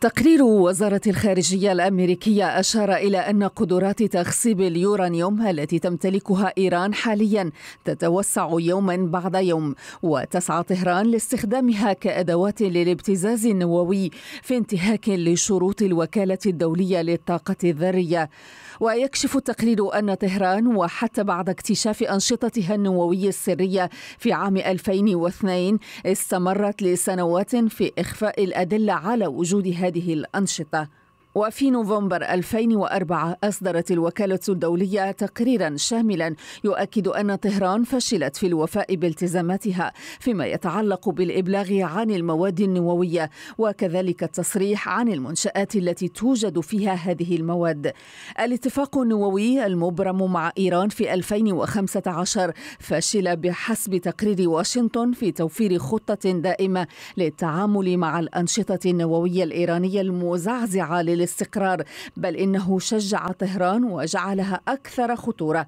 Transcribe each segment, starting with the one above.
تقرير وزارة الخارجية الأمريكية أشار إلى أن قدرات تخصيب اليورانيوم التي تمتلكها إيران حاليا تتوسع يوما بعد يوم وتسعى طهران لاستخدامها كأدوات للابتزاز النووي في انتهاك لشروط الوكالة الدولية للطاقة الذرية ويكشف التقرير أن طهران وحتى بعد اكتشاف أنشطتها النووية السرية في عام 2002 استمرت لسنوات في إخفاء الأدلة على وجود هذه الأنشطة وفي نوفمبر 2004 أصدرت الوكالة الدولية تقريرا شاملا يؤكد أن طهران فشلت في الوفاء بالتزاماتها فيما يتعلق بالإبلاغ عن المواد النووية وكذلك التصريح عن المنشآت التي توجد فيها هذه المواد. الاتفاق النووي المبرم مع إيران في 2015 فشل بحسب تقرير واشنطن في توفير خطة دائمة للتعامل مع الأنشطة النووية الإيرانية المزعزعة لل للاستقرار بل إنه شجع طهران وجعلها أكثر خطورة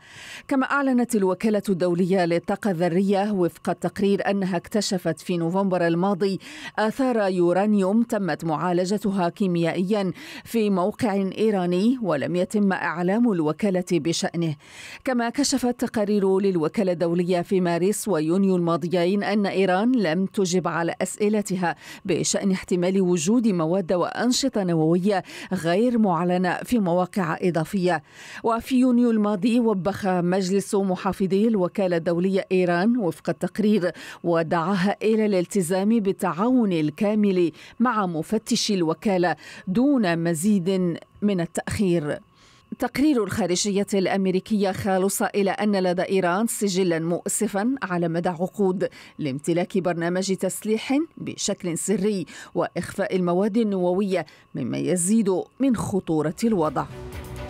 كما أعلنت الوكالة الدولية للطاقة الذرية وفق التقرير أنها اكتشفت في نوفمبر الماضي آثار يورانيوم تمت معالجتها كيميائيا في موقع إيراني ولم يتم إعلام الوكالة بشأنه كما كشفت تقارير للوكالة الدولية في مارس ويونيو الماضيين أن إيران لم تجب على أسئلتها بشأن احتمال وجود مواد وأنشطة نووية غير معلنة في مواقع إضافية وفي يونيو الماضي وبخ مجلس محافظي الوكالة الدولية إيران وفق التقرير ودعاها إلى الالتزام بالتعاون الكامل مع مفتشي الوكالة دون مزيد من التأخير تقرير الخارجية الأمريكية خالص إلى أن لدى إيران سجلا مؤسفا على مدى عقود لامتلاك برنامج تسليح بشكل سري وإخفاء المواد النووية مما يزيد من خطورة الوضع